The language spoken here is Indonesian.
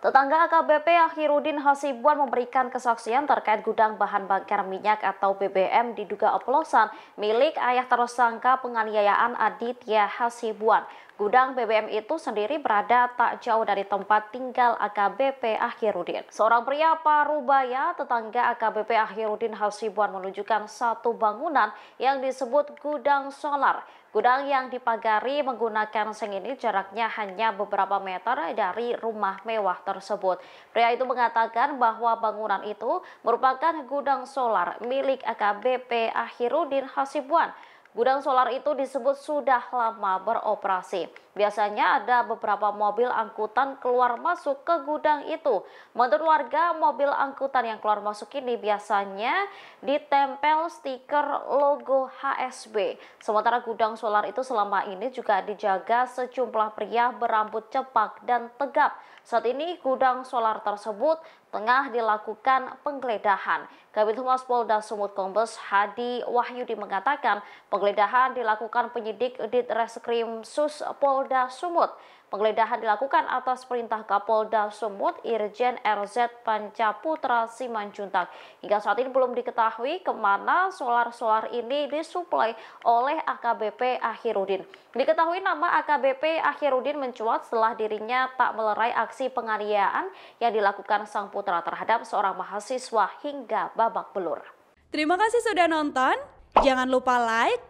Tetangga AKBP Akhirudin Hasibuan memberikan kesaksian terkait gudang bahan bakar minyak atau BBM diduga oplosan milik ayah tersangka penganiayaan Aditya Hasibuan. Gudang BBM itu sendiri berada tak jauh dari tempat tinggal AKBP Akhirudin. Seorang pria Parubaya, tetangga AKBP Akhirudin Hasibuan menunjukkan satu bangunan yang disebut gudang solar. Gudang yang dipagari menggunakan seng ini jaraknya hanya beberapa meter dari rumah mewah tersebut. Pria itu mengatakan bahwa bangunan itu merupakan gudang solar milik AKBP Akhirudin Hasibuan. Gudang solar itu disebut sudah lama beroperasi. Biasanya ada beberapa mobil angkutan keluar masuk ke gudang itu. Menurut warga, mobil angkutan yang keluar masuk ini biasanya ditempel stiker logo HSB. Sementara gudang solar itu selama ini juga dijaga sejumlah pria berambut cepak dan tegap. Saat ini gudang solar tersebut tengah dilakukan penggeledahan. Kabit Humas Polda Sumut Kombes Hadi Wahyudi mengatakan Penggeledahan dilakukan penyidik Dit Reskrim Sus Polda Sumut. Penggeledahan dilakukan atas perintah Kapolda Sumut Irjen RZ Pancaputra Simanjuntak. Hingga saat ini belum diketahui kemana solar-solar ini disuplai oleh AKBP Akhirudin. Diketahui nama AKBP Akhirudin mencuat setelah dirinya tak melerai aksi penganiayaan yang dilakukan sang putra terhadap seorang mahasiswa hingga babak belur. Terima kasih sudah nonton. Jangan lupa like,